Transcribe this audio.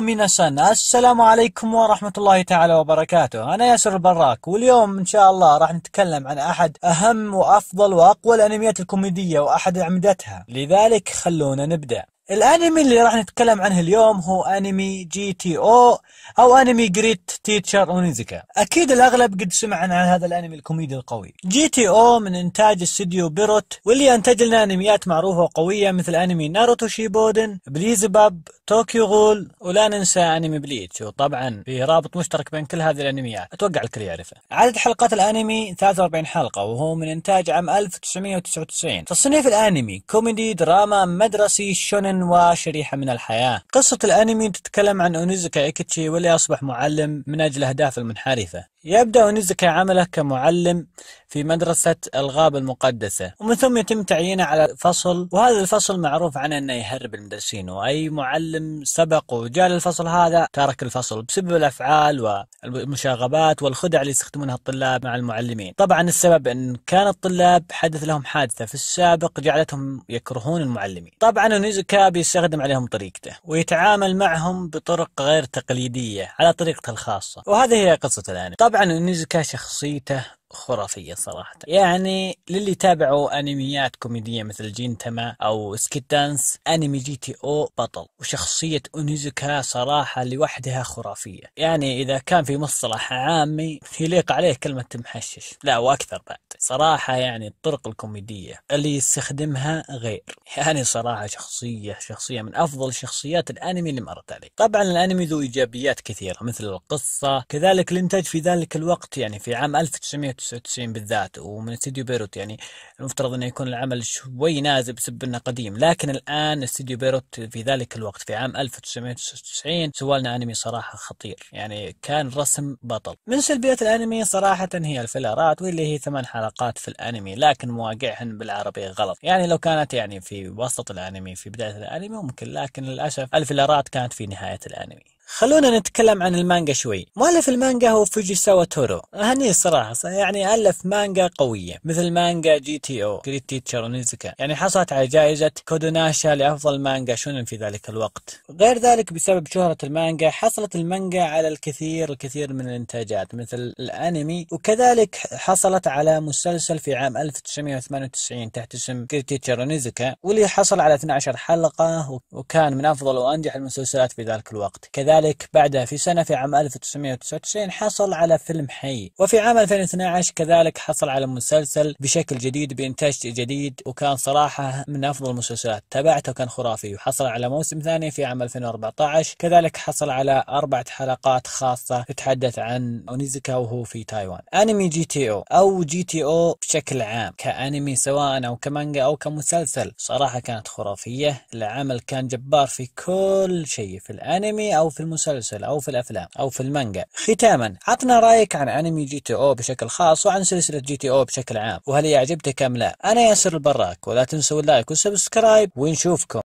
من السنة السلام عليكم ورحمة الله تعالى وبركاته أنا ياسر البراك واليوم إن شاء الله راح نتكلم عن أحد أهم وأفضل وأقوى الأنميات الكوميدية وأحد أعمدتها لذلك خلونا نبدأ الانمي اللي راح نتكلم عنه اليوم هو انمي جي تي او او انمي جريت تيتشر اونيزيكا اكيد الاغلب قد سمع عن هذا الانمي الكوميدي القوي جي تي او من انتاج استديو بيروت واللي انتج لنا انميات معروفه وقويه مثل انمي ناروتو شيبودن باب طوكيو غول ولا ننسى انمي بليتش وطبعا في رابط مشترك بين كل هذه الانميات اتوقع الكل يعرفه عدد حلقات الانمي 43 حلقه وهو من انتاج عام 1999 تصنيف الانمي كوميدي دراما مدرسي شونن مؤلما وشريحة من الحياة قصة الأنمي تتكلم عن أونيزوكا إيكيتشي واللي أصبح معلم من أجل أهدافه المنحرفة يبدأ نزكا عمله كمعلم في مدرسة الغابة المقدسة ومن ثم يتم تعيينه على فصل وهذا الفصل معروف عنه أنه يهرب المدرسين وأي معلم سبق وجاء للفصل هذا ترك الفصل بسبب الأفعال والمشاغبات والخدع اللي يستخدمونها الطلاب مع المعلمين طبعا السبب أن كان الطلاب حدث لهم حادثة في السابق جعلتهم يكرهون المعلمين طبعا نزكا بيستخدم عليهم طريقته ويتعامل معهم بطرق غير تقليدية على طريقته الخاصة وهذه هي قصة الآن طبعا طبعا نيزكا شخصيته خرافية صراحة يعني للي تابعوا أنميات كوميدية مثل جينتما أو سكيت دانس أنمي جي تي أو بطل وشخصية أونيزوكا صراحة لوحدها خرافية يعني إذا كان في مصطلح عامي يليق عليه كلمة محشش لا وأكثر بعد صراحة يعني الطرق الكوميدية اللي يستخدمها غير يعني صراحة شخصية شخصية من أفضل شخصيات الأنمي اللي مرت علي طبعا الأنمي ذو إيجابيات كثيرة مثل القصة كذلك الإنتاج في ذلك الوقت يعني في عام 1990 99 بالذات ومن استديو بيروت يعني المفترض انه يكون العمل شوي نازل بسبب انه قديم لكن الان استديو بيروت في ذلك الوقت في عام 1999 سوالنا انمي صراحه خطير يعني كان رسم بطل من سلبيات الانمي صراحه هي الفيلرات واللي هي ثمان حلقات في الانمي لكن مواقعهن بالعربي غلط يعني لو كانت يعني في وسط الانمي في بدايه الانمي ممكن لكن للاسف الفيلرات كانت في نهايه الانمي خلونا نتكلم عن المانجا شوي مؤلف المانجا هو فوجيساوا تورو هني الصراحة يعني ألف مانجا قوية مثل مانجا جي تي او جريت تيتشر ونيزكا يعني حصلت على جائزة كودوناشا لأفضل مانجا شونن في ذلك الوقت غير ذلك بسبب شهرة المانجا حصلت المانجا على الكثير الكثير من الانتاجات مثل الأنمي وكذلك حصلت على مسلسل في عام 1998 تحت اسم جريت تيتشر ونيزكا واللي حصل على 12 حلقة وكان من أفضل وأنجح المسلسلات في ذلك الوقت كذلك ذلك بعدها في سنة في عام 1999 حصل على فيلم حي وفي عام 2012 كذلك حصل على مسلسل بشكل جديد بإنتاج جديد وكان صراحة من أفضل المسلسلات تابعته كان خرافي وحصل على موسم ثاني في عام 2014 كذلك حصل على أربعة حلقات خاصة تتحدث عن أونيزكا وهو في تايوان أنمي جي تي أو أو جي تي أو بشكل عام كأنمي سواء أو كمانجا أو كمسلسل صراحة كانت خرافية العمل كان جبار في كل شيء في الأنمي أو في المسلسل أو في الأفلام أو في المانجا ختاما عطنا رأيك عن أنمي جي تي أو بشكل خاص وعن سلسلة جي تي أو بشكل عام وهل هي عجبتك أم لا أنا ياسر البراك ولا تنسوا اللايك والسبسكرايب ونشوفكم